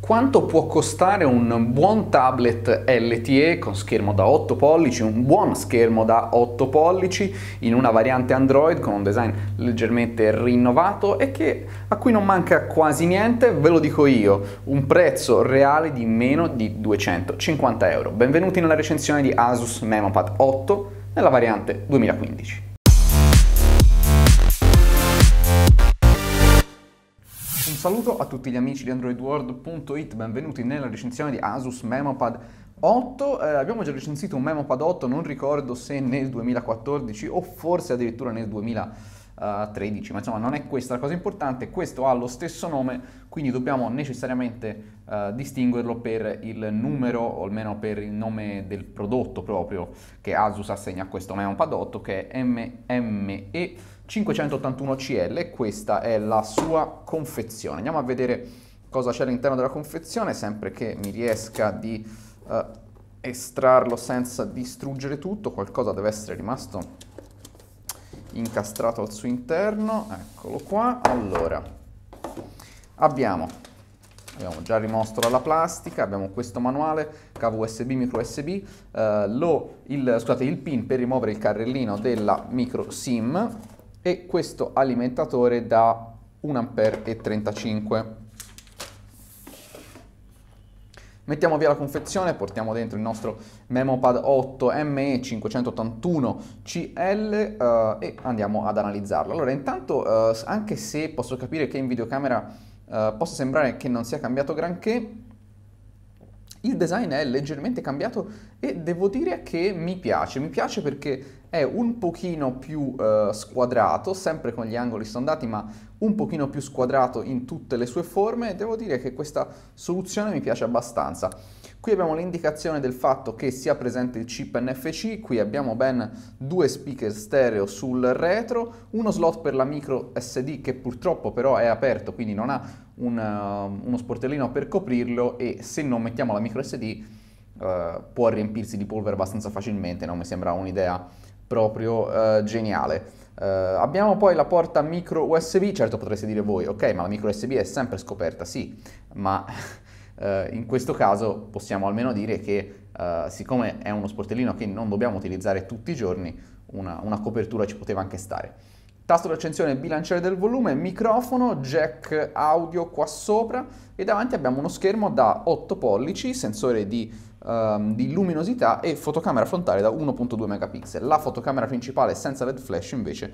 Quanto può costare un buon tablet LTE con schermo da 8 pollici, un buon schermo da 8 pollici in una variante Android con un design leggermente rinnovato e che, a cui non manca quasi niente, ve lo dico io, un prezzo reale di meno di 250 euro. Benvenuti nella recensione di Asus Memopad 8 nella variante 2015. saluto a tutti gli amici di AndroidWorld.it, benvenuti nella recensione di Asus Memopad 8. Eh, abbiamo già recensito un Memopad 8, non ricordo se nel 2014 o forse addirittura nel 2015 13, eh, ma insomma non è questa la cosa importante, questo ha lo stesso nome, quindi dobbiamo necessariamente uh, distinguerlo per il numero, o almeno per il nome del prodotto proprio che Asus assegna a questo Meonpad 8, che è MME 581CL, questa è la sua confezione. Andiamo a vedere cosa c'è all'interno della confezione, sempre che mi riesca di... Uh, estrarlo senza distruggere tutto, qualcosa deve essere rimasto incastrato al suo interno, eccolo qua. Allora, abbiamo, abbiamo già rimosso dalla plastica, abbiamo questo manuale, cavo USB, micro USB, eh, lo, il, scusate, il pin per rimuovere il carrellino della micro SIM e questo alimentatore da 1 A e 35 Mettiamo via la confezione, portiamo dentro il nostro MemoPad 8 ME581CL eh, e andiamo ad analizzarlo. Allora, intanto, eh, anche se posso capire che in videocamera eh, possa sembrare che non sia cambiato granché, il design è leggermente cambiato e devo dire che mi piace, mi piace perché è un pochino più eh, squadrato, sempre con gli angoli sondati, ma un pochino più squadrato in tutte le sue forme e devo dire che questa soluzione mi piace abbastanza. Qui abbiamo l'indicazione del fatto che sia presente il chip NFC, qui abbiamo ben due speaker stereo sul retro, uno slot per la micro SD che purtroppo però è aperto, quindi non ha una, um, uno sportellino per coprirlo e se non mettiamo la micro SD uh, può riempirsi di polvere abbastanza facilmente, non mi sembra un'idea proprio uh, geniale. Uh, abbiamo poi la porta micro USB, certo potreste dire voi, ok ma la micro USB è sempre scoperta, sì, ma uh, in questo caso possiamo almeno dire che uh, siccome è uno sportellino che non dobbiamo utilizzare tutti i giorni, una, una copertura ci poteva anche stare tasto di accensione, bilanciere del volume, microfono, jack audio qua sopra e davanti abbiamo uno schermo da 8 pollici, sensore di, um, di luminosità e fotocamera frontale da 1.2 megapixel. La fotocamera principale senza LED flash invece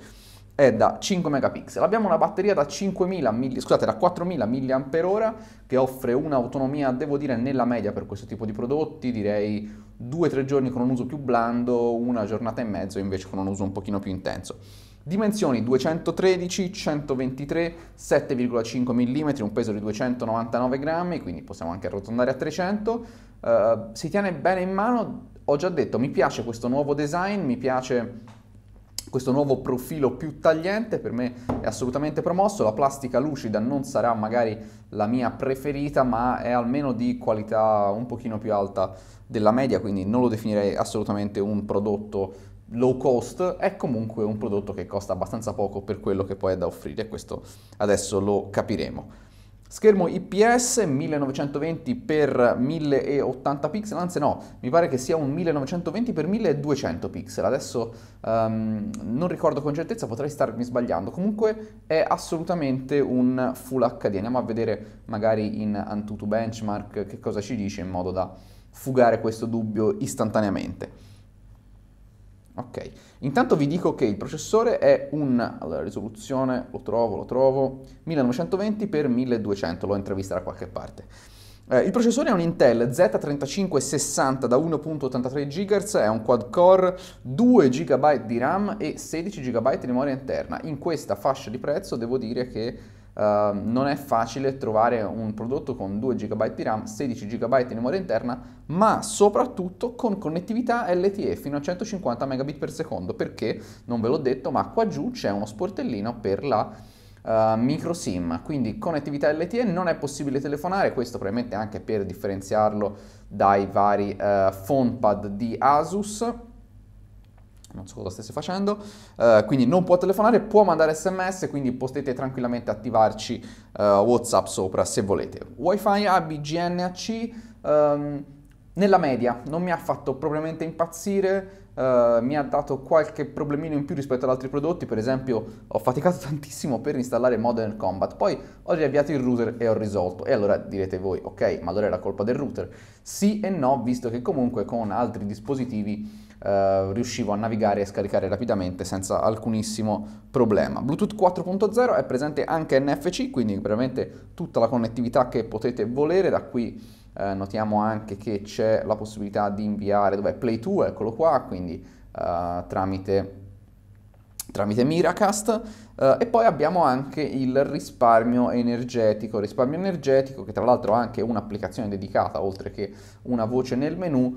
è da 5 megapixel. Abbiamo una batteria da, 5000, scusate, da 4000 mAh che offre un'autonomia, devo dire, nella media per questo tipo di prodotti, direi 2-3 giorni con un uso più blando, una giornata e mezzo invece con un uso un pochino più intenso. Dimensioni 213, 123, 7,5 mm, un peso di 299 grammi, quindi possiamo anche arrotondare a 300. Uh, eh, si tiene bene in mano, ho già detto, mi piace questo nuovo design, mi piace questo nuovo profilo più tagliente, per me è assolutamente promosso, la plastica lucida non sarà magari la mia preferita, ma è almeno di qualità un pochino più alta della media, quindi non lo definirei assolutamente un prodotto low cost è comunque un prodotto che costa abbastanza poco per quello che poi è da offrire, questo adesso lo capiremo. Schermo IPS 1920x1080 pixel, anzi no, mi pare che sia un 1920x1200 pixel, adesso um, non ricordo con certezza, potrei starmi sbagliando, comunque è assolutamente un Full HD, andiamo a vedere magari in Antutu Benchmark che cosa ci dice in modo da fugare questo dubbio istantaneamente. Ok, intanto vi dico che il processore è un, allora risoluzione, lo trovo, lo trovo, 1920x1200, l'ho intervista da qualche parte. Eh, il processore è un Intel Z3560 da 1.83 GHz, è un quad core, 2 GB di RAM e 16 GB di memoria interna. In questa fascia di prezzo devo dire che Ehm, non è facile trovare un prodotto con 2 GB di RAM, 16 GB di memoria interna, ma soprattutto con connettività LTE fino a 150 Mbps, perché non ve l'ho detto, ma qua giù c'è uno sportellino per la uh, micro SIM, quindi connettività LTE non è possibile telefonare, questo probabilmente anche per differenziarlo dai vari uh, eh, pad di Asus non so cosa stesse facendo, eh, quindi non può telefonare, può mandare sms, quindi potete tranquillamente attivarci eh, WhatsApp sopra se volete. Wi-Fi a BGNAC ehm, nella media non mi ha fatto propriamente impazzire, Uh, mi ha dato qualche problemino in più rispetto ad altri prodotti, per esempio ho faticato tantissimo per installare Modern Combat, poi ho riavviato il router e ho risolto. E allora direte voi, ok, ma allora è la colpa del router? Sì e no, visto che comunque con altri dispositivi eh, riuscivo a navigare e scaricare rapidamente senza alcunissimo problema. Bluetooth 4.0 è presente anche NFC, quindi veramente tutta la connettività che potete volere da qui eh, notiamo anche che c'è la possibilità di inviare, dov'è Play 2, eccolo qua, quindi eh, tramite, tramite Miracast. Eh, e poi abbiamo anche il risparmio energetico, risparmio energetico che tra l'altro ha anche un'applicazione dedicata oltre che una voce nel menu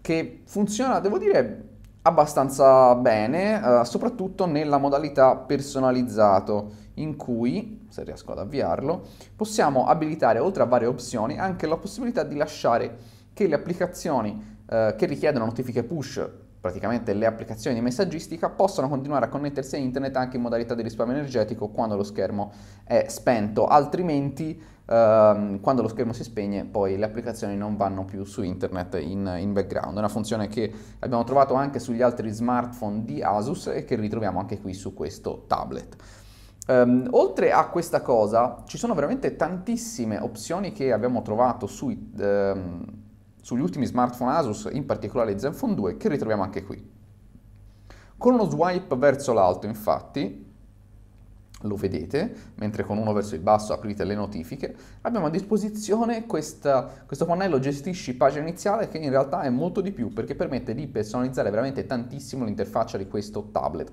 che funziona, devo dire, abbastanza bene, eh, soprattutto nella modalità personalizzato, in cui, se riesco ad avviarlo, possiamo abilitare, oltre a varie opzioni, anche la possibilità di lasciare che le applicazioni eh, che richiedono notifiche push praticamente le applicazioni di messaggistica possono continuare a connettersi a internet anche in modalità di risparmio energetico quando lo schermo è spento, altrimenti ehm, quando lo schermo si spegne poi le applicazioni non vanno più su internet in, in, background. È una funzione che abbiamo trovato anche sugli altri smartphone di Asus e che ritroviamo anche qui su questo tablet. Ehm, oltre a questa cosa ci sono veramente tantissime opzioni che abbiamo trovato sui... Ehm, sugli ultimi smartphone Asus, in particolare Zenfone 2, che ritroviamo anche qui. Con uno swipe verso l'alto, infatti, lo vedete, mentre con uno verso il basso aprite le notifiche, abbiamo a disposizione questa, questo pannello gestisci pagina iniziale che in realtà è molto di più perché permette di personalizzare veramente tantissimo l'interfaccia di questo tablet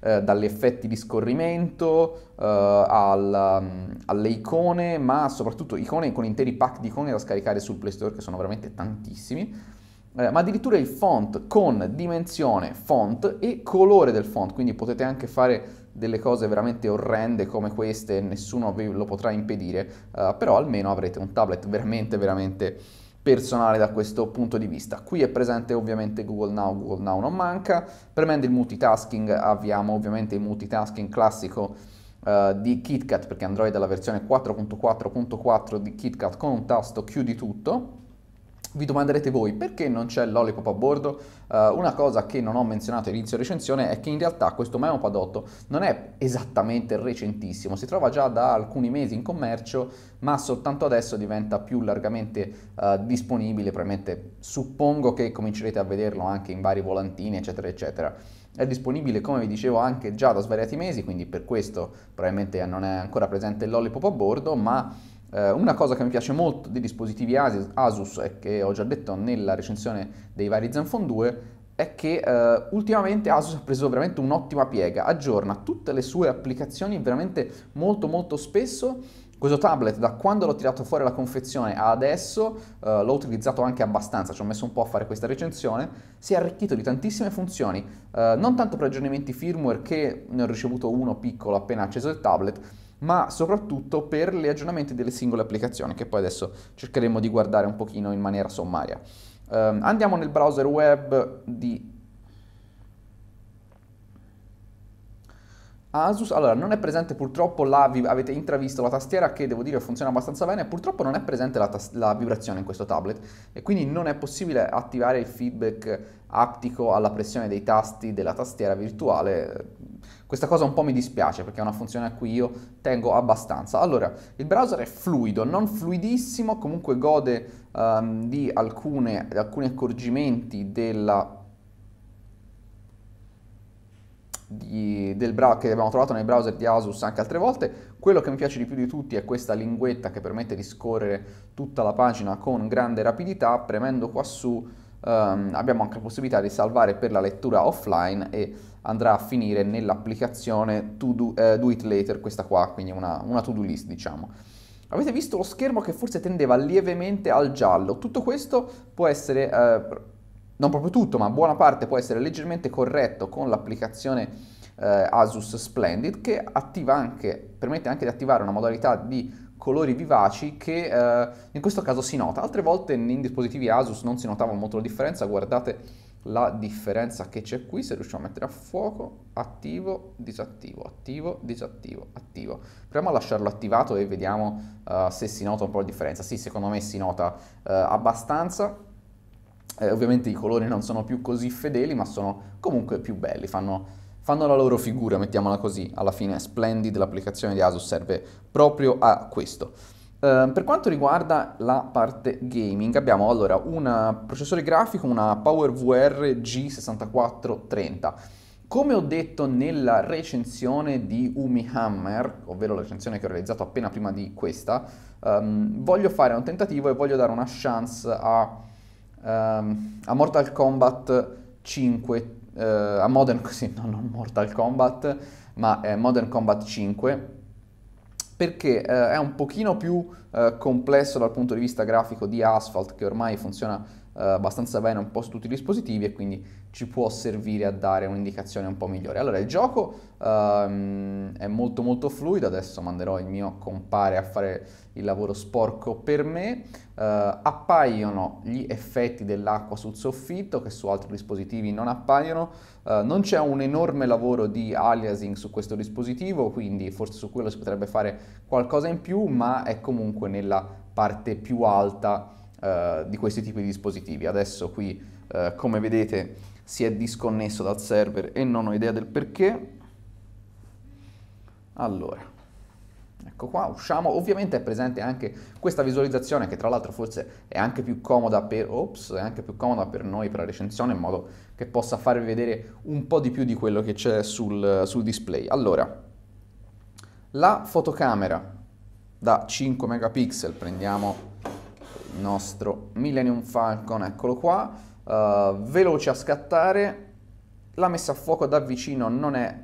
eh, dagli effetti di scorrimento eh, al, um, alle icone, ma soprattutto icone con interi pack di icone da scaricare sul Play Store, che sono veramente tantissimi. Eh, ma addirittura il font con dimensione font e colore del font, quindi potete anche fare delle cose veramente orrende come queste, nessuno ve lo potrà impedire, eh, però almeno avrete un tablet veramente, veramente personale da questo punto di vista. Qui è presente ovviamente Google Now, Google Now non manca, premendo il multitasking avviamo ovviamente il multitasking classico uh, di KitKat perché Android è la versione 4.4.4 di KitKat con un tasto chiudi tutto vi domanderete voi perché non c'è l'olipop a bordo? Uh, una cosa che non ho menzionato all'inizio recensione è che in realtà questo Maimo Padotto non è esattamente recentissimo, si trova già da alcuni mesi in commercio, ma soltanto adesso diventa più largamente uh, disponibile, probabilmente suppongo che comincerete a vederlo anche in vari volantini, eccetera, eccetera. È disponibile, come vi dicevo, anche già da svariati mesi, quindi per questo probabilmente non è ancora presente l'olipop a bordo, ma eh, una cosa che mi piace molto dei dispositivi Asus e che ho già detto nella recensione dei vari Zenfone 2 è che eh, ultimamente Asus ha preso veramente un'ottima piega, aggiorna tutte le sue applicazioni veramente molto molto spesso questo tablet da quando l'ho tirato fuori la confezione a adesso eh, l'ho utilizzato anche abbastanza, ci ho messo un po' a fare questa recensione, si è arricchito di tantissime funzioni, eh, non tanto per aggiornamenti firmware che ne ho ricevuto uno piccolo appena acceso il tablet, ma soprattutto per gli aggiornamenti delle singole applicazioni, che poi adesso cercheremo di guardare un pochino in maniera sommaria. Um, andiamo nel browser web di Asus, allora non è presente purtroppo la, avete intravisto la tastiera che devo dire funziona abbastanza bene, purtroppo non è presente la, tas- la vibrazione in questo tablet e quindi non è possibile attivare il feedback aptico alla pressione dei tasti della tastiera virtuale, questa cosa un po' mi dispiace perché è una funzione a cui io tengo abbastanza. Allora, il browser è fluido, non fluidissimo, comunque gode um, di alcune, alcuni accorgimenti della di, del bra- che abbiamo trovato nei browser di Asus anche altre volte. Quello che mi piace di più di tutti è questa linguetta che permette di scorrere tutta la pagina con grande rapidità, premendo qua su ehm, abbiamo anche la possibilità di salvare per la lettura offline e andrà a finire nell'applicazione do, eh, do it later, questa qua, quindi una, una to do list diciamo. Avete visto lo schermo che forse tendeva lievemente al giallo, tutto questo può essere, eh, non proprio tutto, ma buona parte può essere leggermente corretto con l'applicazione eh, Asus Splendid che attiva anche, permette anche di attivare una modalità di colori vivaci che eh, in questo caso si nota. Altre volte in dispositivi Asus non si notava molto la differenza, guardate la differenza che c'è qui, se riusciamo a mettere a fuoco, attivo, disattivo, attivo, disattivo, attivo. Proviamo a lasciarlo attivato e vediamo uh, se si nota un po' la differenza. Sì, secondo me si nota uh, abbastanza. Eh, ovviamente i colori non sono più così fedeli, ma sono comunque più belli, fanno fanno la loro figura, mettiamola così, alla fine Splendid, l'applicazione di Asus serve proprio a questo. Eh, per quanto riguarda la parte gaming abbiamo allora un processore grafico, una PowerVR G6430. Come ho detto nella recensione di Umi Hammer, ovvero la recensione che ho realizzato appena prima di questa, ehm, voglio fare un tentativo e voglio dare una chance a, ehm, a Mortal Kombat 5 eh, a Modern, sì, no, non Mortal Kombat, ma eh, Modern Kombat 5, perché eh, è un pochino più eh, complesso dal punto di vista grafico di Asphalt, che ormai funziona eh, abbastanza bene un po' su tutti i dispositivi e quindi ci può servire a dare un'indicazione un po' migliore. Allora il gioco ehm, è molto molto fluido, adesso manderò il mio compare a fare il lavoro sporco per me, eh, appaiono gli effetti dell'acqua sul soffitto che su altri dispositivi non appaiono, eh, non c'è un enorme lavoro di aliasing su questo dispositivo, quindi forse su quello si potrebbe fare qualcosa in più, ma è comunque nella parte più alta eh, di questi tipi di dispositivi. Adesso qui eh, come vedete si è disconnesso dal server e non ho idea del perché. Allora, ecco qua, usciamo. Ovviamente è presente anche questa visualizzazione che tra l'altro forse è anche più comoda per, ops, è anche più comoda per noi, per la recensione, in modo che possa farvi vedere un po' di più di quello che c'è sul, sul display. Allora, la fotocamera da 5 megapixel, prendiamo il nostro Millennium Falcon, eccolo qua, uh, veloce a scattare, la messa a fuoco da vicino non è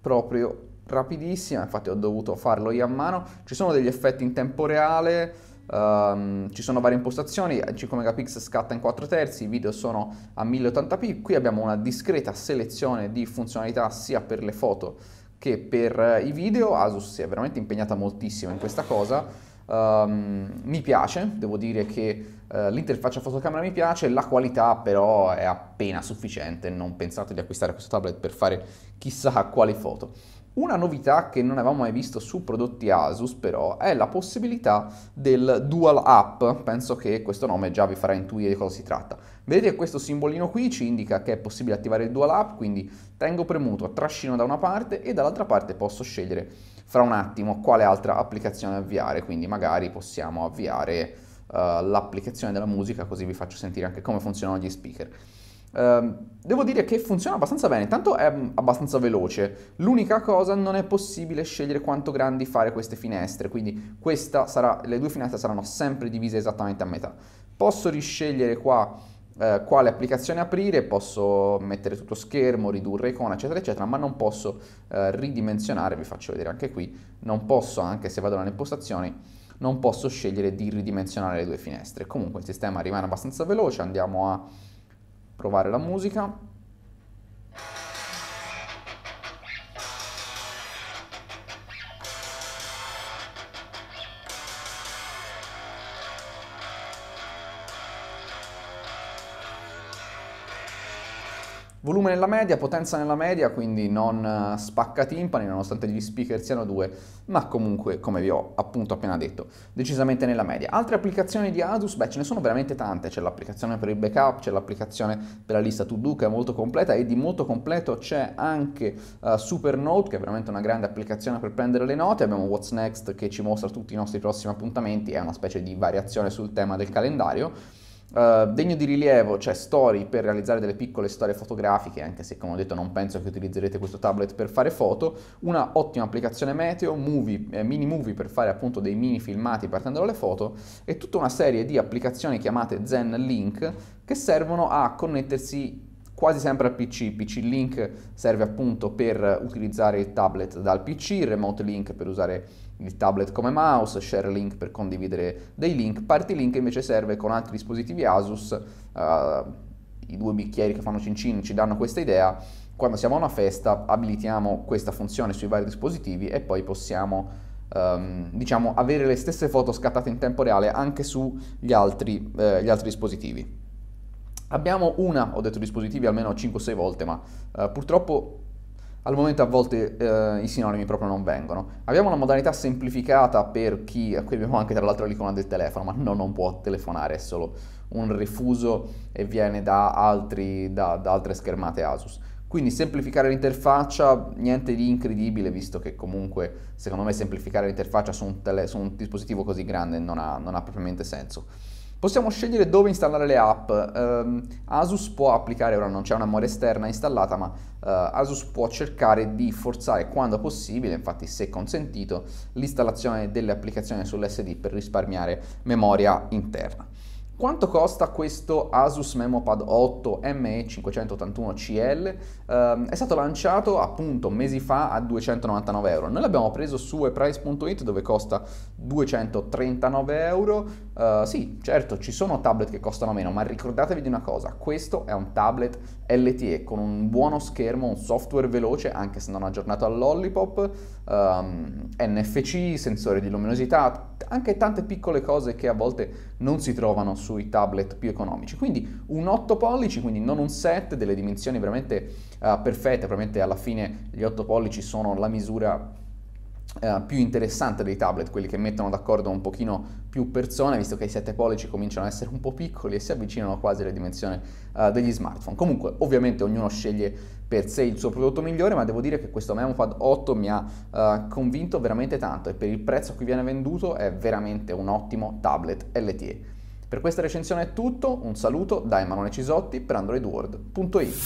proprio rapidissima, infatti ho dovuto farlo io a mano, ci sono degli effetti in tempo reale, um, ci sono varie impostazioni, 5 megapixel scatta in 4 terzi, i video sono a 1080p, qui abbiamo una discreta selezione di funzionalità sia per le foto che per i video, Asus si è veramente impegnata moltissimo in questa cosa, Um, mi piace, devo dire che uh, l'interfaccia fotocamera mi piace, la qualità però è appena sufficiente, non pensate di acquistare questo tablet per fare chissà quale foto. Una novità che non avevamo mai visto su prodotti Asus però è la possibilità del Dual App, penso che questo nome già vi farà intuire di cosa si tratta. Vedete che questo simbolino qui ci indica che è possibile attivare il Dual App, quindi tengo premuto, trascino da una parte e dall'altra parte posso scegliere fra un attimo quale altra applicazione avviare, quindi magari possiamo avviare uh, l'applicazione della musica così vi faccio sentire anche come funzionano gli speaker. Uh, devo dire che funziona abbastanza bene, intanto è mm, abbastanza veloce. L'unica cosa non è possibile scegliere quanto grandi fare queste finestre, quindi sarà, le due finestre saranno sempre divise esattamente a metà. Posso riscegliere qua eh, quale applicazione aprire, posso mettere tutto schermo, ridurre icona, eccetera, eccetera, ma non posso eh, ridimensionare, vi faccio vedere anche qui, non posso, anche se vado nelle impostazioni, non posso scegliere di ridimensionare le due finestre. Comunque il sistema rimane abbastanza veloce, andiamo a provare la musica. Volume nella media, potenza nella media, quindi non eh, spacca timpani nonostante gli speaker siano due, ma comunque, come vi ho appunto appena detto, decisamente nella media. Altre applicazioni di Asus, beh ce ne sono veramente tante, c'è l'applicazione per il backup, c'è l'applicazione per la lista to do che è molto completa e di molto completo c'è anche uh, Supernote che è veramente una grande applicazione per prendere le note, abbiamo What's Next che ci mostra tutti i nostri prossimi appuntamenti, è una specie di variazione sul tema del calendario eh, degno di rilievo c'è cioè Story per realizzare delle piccole storie fotografiche, anche se come ho detto non penso che utilizzerete questo tablet per fare foto, una ottima applicazione meteo, movie, eh, mini movie per fare appunto dei mini filmati partendo dalle foto e tutta una serie di applicazioni chiamate Zen Link che servono a connettersi quasi sempre al PC. PC Link serve appunto per utilizzare il tablet dal PC, Remote Link per usare il tablet come mouse, share link per condividere dei link, party link invece serve con altri dispositivi Asus, uh, i due bicchieri che fanno cincin ci danno questa idea, quando siamo a una festa abilitiamo questa funzione sui vari dispositivi e poi possiamo um, diciamo, avere le stesse foto scattate in tempo reale anche sugli altri, eh, altri dispositivi. Abbiamo una, ho detto dispositivi almeno 5-6 volte, ma eh, purtroppo al momento a volte eh, i sinonimi proprio non vengono. Abbiamo una modalità semplificata per chi, qui abbiamo anche tra l'altro l'icona del telefono, ma no, non può telefonare, è solo un rifuso e viene da, altri, da, da altre schermate Asus. Quindi semplificare l'interfaccia, niente di incredibile, visto che comunque secondo me semplificare l'interfaccia su un, tele, su un dispositivo così grande non ha, non ha propriamente senso. Possiamo scegliere dove installare le app. Um, Asus può applicare, ora non c'è una memoria esterna installata, ma uh, Asus può cercare di forzare quando possibile, infatti se consentito, l'installazione delle applicazioni sull'SD per risparmiare memoria interna. Quanto costa questo Asus MemoPad 8 ME581CL? Um, è stato lanciato appunto mesi fa a 299 euro. Noi l'abbiamo preso su eprice.it dove costa 239 euro. Uh, sì, certo, ci sono tablet che costano meno, ma ricordatevi di una cosa, questo è un tablet LTE con un buono schermo, un software veloce, anche se non aggiornato all'Ollipop, um, ehm, NFC, sensore di luminosità, anche tante piccole cose che a volte non si trovano sui tablet più economici. Quindi un 8 pollici, quindi non un 7, delle dimensioni veramente uh, perfette, probabilmente alla fine gli 8 pollici sono la misura eh, più interessante dei tablet, quelli che mettono d'accordo un pochino più persone, visto che i 7 pollici cominciano ad essere un po' piccoli e si avvicinano quasi alle dimensioni eh, degli smartphone. Comunque, ovviamente ognuno sceglie per sé il suo prodotto migliore, ma devo dire che questo MemoPad 8 mi ha eh, convinto veramente tanto e per il prezzo a cui viene venduto è veramente un ottimo tablet LTE. Per questa recensione è tutto, un saluto da Emanuele Cisotti per androidworld.it.